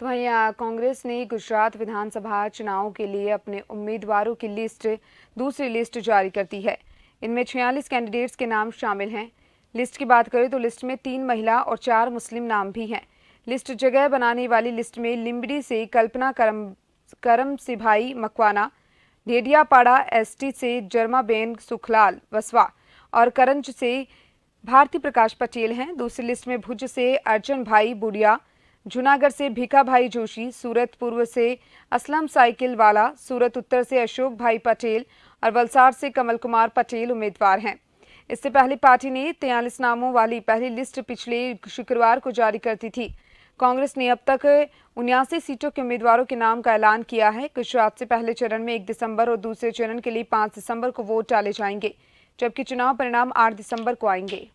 तो वहीं कांग्रेस ने गुजरात विधानसभा चुनाव के लिए अपने उम्मीदवारों की लिस्ट दूसरी लिस्ट जारी कर दी है इनमें छियालीस कैंडिडेट्स के नाम शामिल हैं लिस्ट की बात करें तो लिस्ट में तीन महिला और चार मुस्लिम नाम भी हैं लिस्ट जगह बनाने वाली लिस्ट में लिम्बड़ी से कल्पना करम करम सिभाई मकवाना एस एसटी से जर्माबेन सुखलाल वसवा और करंज से भारती प्रकाश पटेल हैं दूसरी लिस्ट में भुज से अर्जन भाई बुढ़िया जूनागढ़ से भीखा भाई जोशी सूरत पूर्व से असलम साइकिल वाला सूरत उत्तर से अशोक भाई पटेल और वलसार से कमल कुमार पटेल उम्मीदवार हैं इससे पहले पार्टी ने तेयलिस नामों वाली पहली लिस्ट पिछले शुक्रवार को जारी करती थी कांग्रेस ने अब तक उन्यासी सीटों के उम्मीदवारों के नाम का ऐलान किया है गुजरात से पहले चरण में एक दिसंबर और दूसरे चरण के लिए पाँच दिसंबर को वोट डाले जाएंगे जबकि चुनाव परिणाम आठ दिसंबर को आएंगे